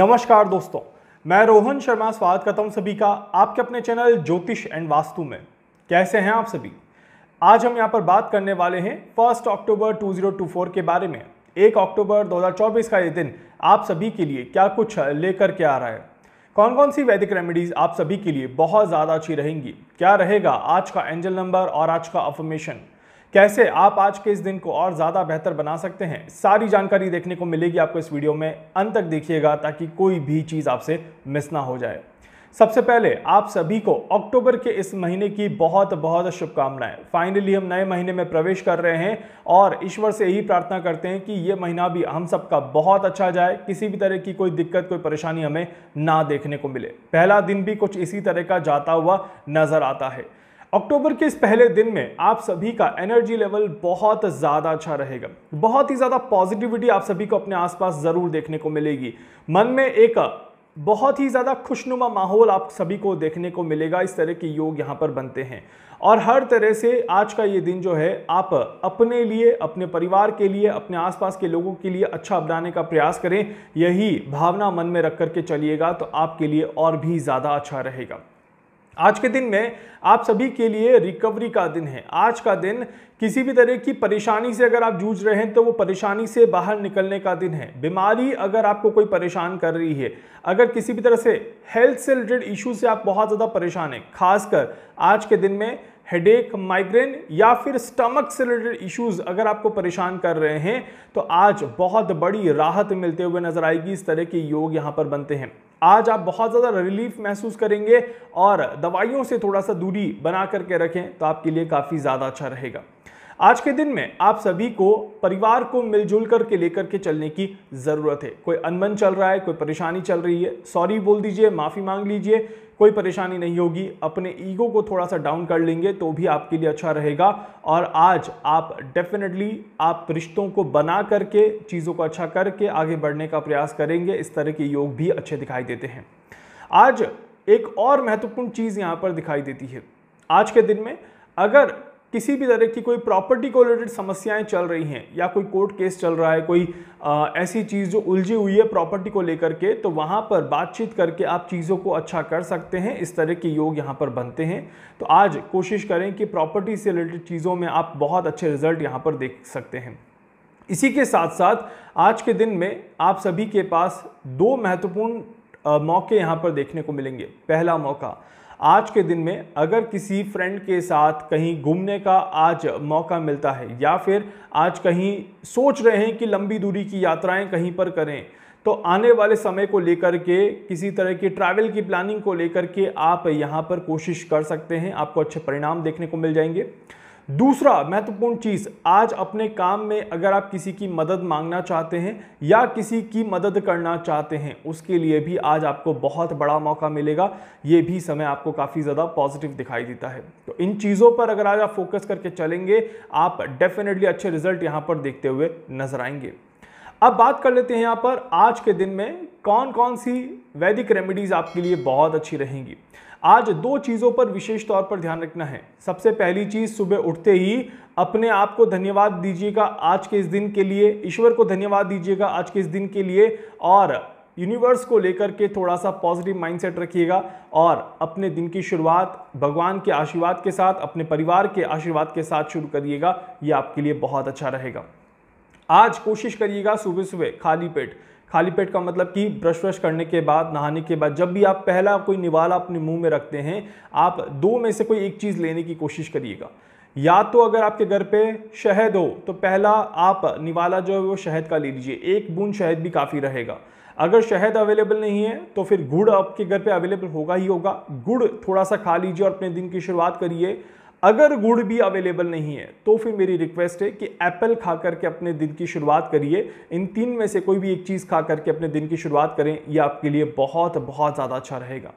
नमस्कार दोस्तों मैं रोहन शर्मा स्वागत करता हूं सभी का आपके अपने चैनल ज्योतिष एंड वास्तु में कैसे हैं आप सभी आज हम यहां पर बात करने वाले हैं फर्स्ट अक्टूबर 2024 के बारे में एक अक्टूबर 2024 का ये दिन आप सभी के लिए क्या कुछ लेकर के आ रहा है कौन कौन सी वैदिक रेमेडीज आप सभी के लिए बहुत ज़्यादा अच्छी रहेंगी क्या रहेगा आज का एंजल नंबर और आज का अफर्मेशन कैसे आप आज के इस दिन को और ज़्यादा बेहतर बना सकते हैं सारी जानकारी देखने को मिलेगी आपको इस वीडियो में अंत तक देखिएगा ताकि कोई भी चीज़ आपसे मिस ना हो जाए सबसे पहले आप सभी को अक्टूबर के इस महीने की बहुत बहुत शुभकामनाएं फाइनली हम नए महीने में प्रवेश कर रहे हैं और ईश्वर से यही प्रार्थना करते हैं कि ये महीना भी हम सबका बहुत अच्छा जाए किसी भी तरह की कोई दिक्कत कोई परेशानी हमें ना देखने को मिले पहला दिन भी कुछ इसी तरह का जाता हुआ नजर आता है अक्टूबर के इस पहले दिन में आप सभी का एनर्जी लेवल बहुत ज़्यादा अच्छा रहेगा बहुत ही ज़्यादा पॉजिटिविटी आप सभी को अपने आसपास ज़रूर देखने को मिलेगी मन में एक बहुत ही ज़्यादा खुशनुमा माहौल आप सभी को देखने को मिलेगा इस तरह के योग यहाँ पर बनते हैं और हर तरह से आज का ये दिन जो है आप अपने लिए अपने परिवार के लिए अपने आसपास के लोगों के लिए अच्छा बनाने का प्रयास करें यही भावना मन में रख करके चलिएगा तो आपके लिए और भी ज़्यादा अच्छा रहेगा आज के दिन में आप सभी के लिए रिकवरी का दिन है आज का दिन किसी भी तरह की परेशानी से अगर आप जूझ रहे हैं तो वो परेशानी से बाहर निकलने का दिन है बीमारी अगर आपको कोई परेशान कर रही है अगर किसी भी तरह से हेल्थ से रिलेटेड इशू से आप बहुत ज़्यादा परेशान हैं खासकर आज के दिन में हेडेक माइग्रेन या फिर स्टमक से रिलेटेड इश्यूज अगर आपको परेशान कर रहे हैं तो आज बहुत बड़ी राहत मिलते हुए नजर आएगी इस तरह के योग यहाँ पर बनते हैं आज आप बहुत ज़्यादा रिलीफ महसूस करेंगे और दवाइयों से थोड़ा सा दूरी बना करके रखें तो आपके लिए काफ़ी ज़्यादा अच्छा रहेगा आज के दिन में आप सभी को परिवार को मिलजुल करके लेकर के चलने की ज़रूरत है कोई अनबन चल रहा है कोई परेशानी चल रही है सॉरी बोल दीजिए माफ़ी मांग लीजिए कोई परेशानी नहीं होगी अपने ईगो को थोड़ा सा डाउन कर लेंगे तो भी आपके लिए अच्छा रहेगा और आज आप डेफिनेटली आप रिश्तों को बना करके चीज़ों को अच्छा करके आगे बढ़ने का प्रयास करेंगे इस तरह के योग भी अच्छे दिखाई देते हैं आज एक और महत्वपूर्ण चीज़ यहाँ पर दिखाई देती है आज के दिन में अगर किसी भी तरह की कोई प्रॉपर्टी को रिलेटेड समस्याएं चल रही हैं या कोई कोर्ट केस चल रहा है कोई आ, ऐसी चीज़ जो उलझी हुई है प्रॉपर्टी को लेकर के तो वहाँ पर बातचीत करके आप चीज़ों को अच्छा कर सकते हैं इस तरह के योग यहाँ पर बनते हैं तो आज कोशिश करें कि प्रॉपर्टी से रिलेटेड चीज़ों में आप बहुत अच्छे रिजल्ट यहाँ पर देख सकते हैं इसी के साथ साथ आज के दिन में आप सभी के पास दो महत्वपूर्ण मौके यहाँ पर देखने को मिलेंगे पहला मौका आज के दिन में अगर किसी फ्रेंड के साथ कहीं घूमने का आज मौका मिलता है या फिर आज कहीं सोच रहे हैं कि लंबी दूरी की यात्राएं कहीं पर करें तो आने वाले समय को लेकर के किसी तरह की ट्रैवल की प्लानिंग को लेकर के आप यहाँ पर कोशिश कर सकते हैं आपको अच्छे परिणाम देखने को मिल जाएंगे दूसरा महत्वपूर्ण चीज़ आज अपने काम में अगर आप किसी की मदद मांगना चाहते हैं या किसी की मदद करना चाहते हैं उसके लिए भी आज आपको बहुत बड़ा मौका मिलेगा ये भी समय आपको काफ़ी ज़्यादा पॉजिटिव दिखाई देता है तो इन चीज़ों पर अगर आज आप फोकस करके चलेंगे आप डेफिनेटली अच्छे रिजल्ट यहाँ पर देखते हुए नजर आएंगे अब बात कर लेते हैं यहाँ पर आज के दिन में कौन कौन सी वैदिक रेमिडीज आपके लिए बहुत अच्छी रहेंगी आज दो चीज़ों पर विशेष तौर पर ध्यान रखना है सबसे पहली चीज़ सुबह उठते ही अपने आप को धन्यवाद दीजिएगा आज के इस दिन के लिए ईश्वर को धन्यवाद दीजिएगा आज के इस दिन के लिए और यूनिवर्स को लेकर के थोड़ा सा पॉजिटिव माइंडसेट रखिएगा और अपने दिन की शुरुआत भगवान के आशीर्वाद के साथ अपने परिवार के आशीर्वाद के साथ शुरू करिएगा ये आपके लिए बहुत अच्छा रहेगा आज कोशिश करिएगा सुबह सुबह खाली पेट खाली पेट का मतलब कि ब्रश व्रश करने के बाद नहाने के बाद जब भी आप पहला कोई निवाला अपने मुंह में रखते हैं आप दो में से कोई एक चीज़ लेने की कोशिश करिएगा या तो अगर आपके घर पे शहद हो तो पहला आप निवाला जो है वो शहद का ले लीजिए एक बूंद शहद भी काफ़ी रहेगा अगर शहद अवेलेबल नहीं है तो फिर गुड़ आपके घर पे अवेलेबल होगा ही होगा गुड़ थोड़ा सा खा लीजिए और अपने दिन की शुरुआत करिए अगर गुड़ भी अवेलेबल नहीं है तो फिर मेरी रिक्वेस्ट है कि एप्पल खा करके अपने दिन की शुरुआत करिए इन तीन में से कोई भी एक चीज़ खा करके अपने दिन की शुरुआत करें यह आपके लिए बहुत बहुत ज़्यादा अच्छा रहेगा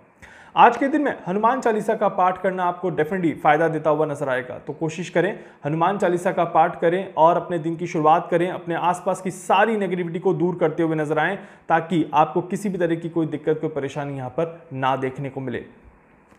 आज के दिन में हनुमान चालीसा का पाठ करना आपको डेफिनेटली फायदा देता हुआ नजर आएगा तो कोशिश करें हनुमान चालीसा का पाठ करें और अपने दिन की शुरुआत करें अपने आसपास की सारी नेगेटिविटी को दूर करते हुए नजर आएं ताकि आपको किसी भी तरह की कोई दिक्कत कोई परेशानी यहाँ पर ना देखने को मिले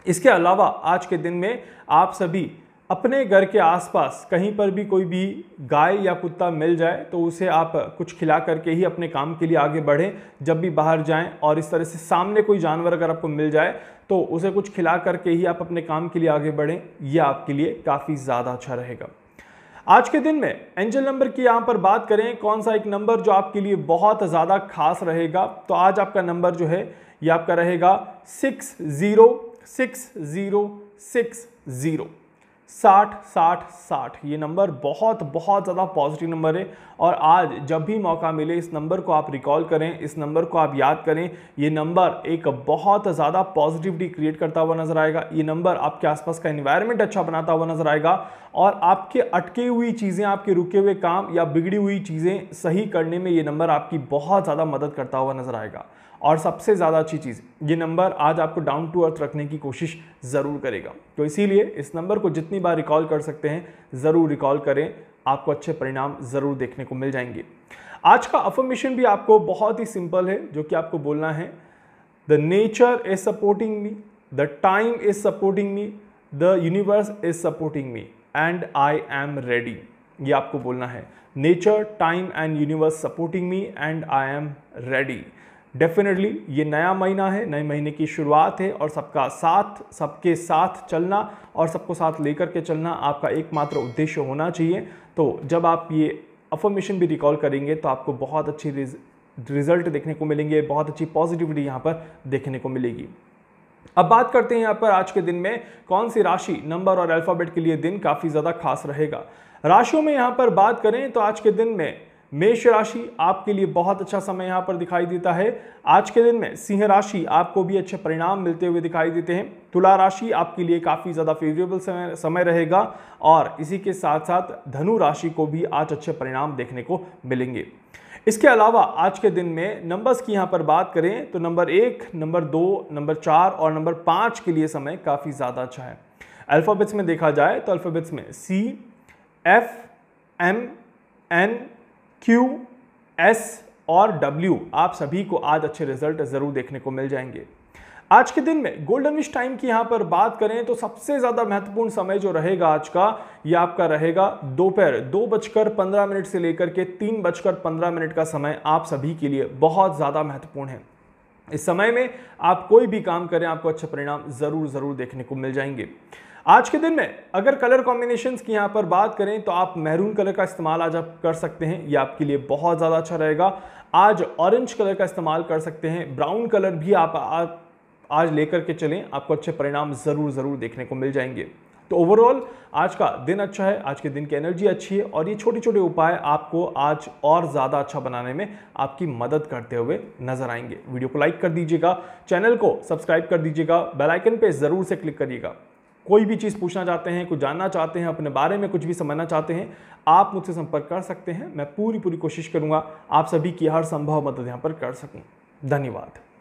इसके अलावा आज के दिन में आप सभी अपने घर के आसपास कहीं पर भी कोई भी गाय या कुत्ता मिल जाए तो उसे आप कुछ खिला करके ही अपने काम के लिए आगे बढ़ें जब भी बाहर जाएं और इस तरह से सामने कोई जानवर अगर आपको मिल जाए तो उसे कुछ खिला करके ही आप अपने काम के लिए आगे बढ़ें यह आपके लिए काफ़ी ज़्यादा अच्छा रहेगा आज के दिन में एंजल नंबर की यहाँ पर बात करें कौन सा एक नंबर जो आपके लिए बहुत ज़्यादा खास रहेगा तो आज आपका नंबर जो है ये आपका रहेगा six zero six zero six zero साठ साठ साठ ये नंबर बहुत बहुत ज़्यादा पॉजिटिव नंबर है और आज जब भी मौका मिले इस नंबर को आप रिकॉल करें इस नंबर को आप याद करें ये नंबर एक बहुत ज़्यादा पॉजिटिविटी क्रिएट करता हुआ नज़र आएगा ये नंबर आपके आसपास का इन्वायरमेंट अच्छा बनाता हुआ नज़र आएगा और आपके अटके हुई चीज़ें आपके रुके हुए काम या बिगड़ी हुई चीज़ें सही करने में ये नंबर आपकी बहुत ज़्यादा मदद करता हुआ नज़र आएगा और सबसे ज़्यादा अच्छी चीज़ ये नंबर आज आपको डाउन टू अर्थ रखने की कोशिश ज़रूर करेगा तो इसीलिए इस नंबर को जितनी बार रिकॉल कर सकते हैं ज़रूर रिकॉल करें आपको अच्छे परिणाम ज़रूर देखने को मिल जाएंगे आज का अफर्मेशन भी आपको बहुत ही सिंपल है जो कि आपको बोलना है the nature is supporting me the time is supporting me the universe is supporting me and I am ready ये आपको बोलना है nature time and universe supporting me and I am ready definitely ये नया महीना है नए महीने की शुरुआत है और सबका साथ सबके साथ चलना और सबको साथ लेकर के चलना आपका एकमात्र उद्देश्य होना चाहिए तो जब आप ये अफर्मेशन भी रिकॉल करेंगे तो आपको बहुत अच्छी रिज, रिजल्ट देखने को मिलेंगे बहुत अच्छी पॉजिटिविटी यहाँ पर देखने को मिलेगी अब बात करते हैं यहाँ पर आज के दिन में कौन सी राशि नंबर और अल्फ़ाबेट के लिए दिन काफ़ी ज़्यादा खास रहेगा राशियों में यहाँ पर बात करें तो आज के दिन में मेष राशि आपके लिए बहुत अच्छा समय यहाँ पर दिखाई देता है आज के दिन में सिंह राशि आपको भी अच्छे परिणाम मिलते हुए दिखाई देते हैं तुला राशि आपके लिए काफ़ी ज़्यादा फेवरेबल समय समय रहेगा और इसी के साथ साथ धनु राशि को भी आज अच्छे परिणाम देखने को मिलेंगे इसके अलावा आज के दिन में नंबर्स की यहाँ पर बात करें तो नंबर एक नंबर दो नंबर चार और नंबर पाँच के लिए समय काफ़ी ज़्यादा अच्छा है अल्फ़ाबेट्स में देखा जाए तो अल्फ़ाबेट्स में C F M N Q S और डब्ल्यू आप सभी को आज अच्छे रिजल्ट ज़रूर देखने को मिल जाएंगे आज के दिन में गोल्डन विश टाइम की यहाँ पर बात करें तो सबसे ज़्यादा महत्वपूर्ण समय जो रहेगा आज का ये आपका रहेगा दोपहर दो, दो बजकर पंद्रह मिनट से लेकर के तीन बजकर पंद्रह मिनट का समय आप सभी के लिए बहुत ज़्यादा महत्वपूर्ण है इस समय में आप कोई भी काम करें आपको अच्छे परिणाम ज़रूर ज़रूर देखने को मिल जाएंगे आज के दिन में अगर कलर कॉम्बिनेशन की यहाँ पर बात करें तो आप मेहरून कलर का इस्तेमाल आज आप कर सकते हैं ये आपके लिए बहुत ज़्यादा अच्छा रहेगा आज ऑरेंज कलर का इस्तेमाल कर सकते हैं ब्राउन कलर भी आप, आप आज लेकर के चलें आपको अच्छे परिणाम ज़रूर ज़रूर देखने को मिल जाएंगे तो ओवरऑल आज का दिन अच्छा है आज के दिन की एनर्जी अच्छी है और ये छोटे छोटे उपाय आपको आज और ज़्यादा अच्छा बनाने में आपकी मदद करते हुए नजर आएंगे वीडियो को लाइक कर दीजिएगा चैनल को सब्सक्राइब कर दीजिएगा बेलाइकन पर ज़रूर से क्लिक करिएगा कोई भी चीज़ पूछना चाहते हैं कुछ जानना चाहते हैं अपने बारे में कुछ भी समझना चाहते हैं आप मुझसे संपर्क कर सकते हैं मैं पूरी पूरी कोशिश करूँगा आप सभी की हर संभव मदद यहाँ पर कर सकूँ धन्यवाद